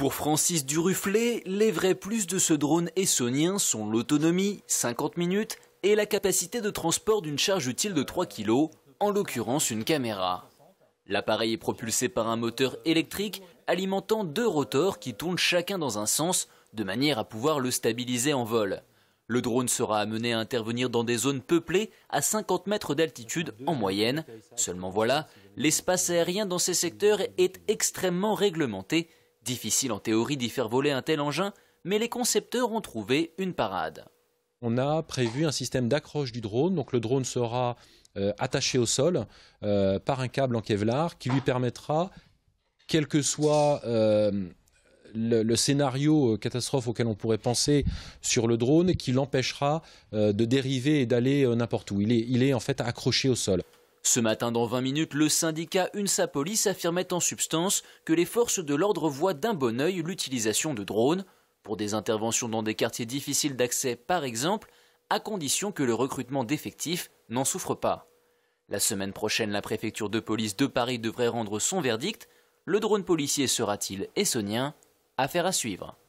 Pour Francis Durufflet, les vrais plus de ce drone essonien sont l'autonomie, 50 minutes, et la capacité de transport d'une charge utile de 3 kg, en l'occurrence une caméra. L'appareil est propulsé par un moteur électrique alimentant deux rotors qui tournent chacun dans un sens de manière à pouvoir le stabiliser en vol. Le drone sera amené à intervenir dans des zones peuplées à 50 mètres d'altitude en moyenne. Seulement voilà, l'espace aérien dans ces secteurs est extrêmement réglementé Difficile en théorie d'y faire voler un tel engin, mais les concepteurs ont trouvé une parade. On a prévu un système d'accroche du drone, donc le drone sera euh, attaché au sol euh, par un câble en Kevlar qui lui permettra, quel que soit euh, le, scénario catastrophe auquel on pourrait penser sur le drone, qui l'empêchera de dériver et d'aller n'importe où. il est en fait accroché au sol. Ce matin, dans 20 minutes, le syndicat UNSA Police affirmait en substance que les forces de l'ordre voient d'un bon œil l'utilisation de drones pour des interventions dans des quartiers difficiles d'accès, par exemple, à condition que le recrutement d'effectifs n'en souffre pas. La semaine prochaine, la préfecture de police de Paris devrait rendre son verdict. Le drone policier sera-t-il essonien Affaire à suivre.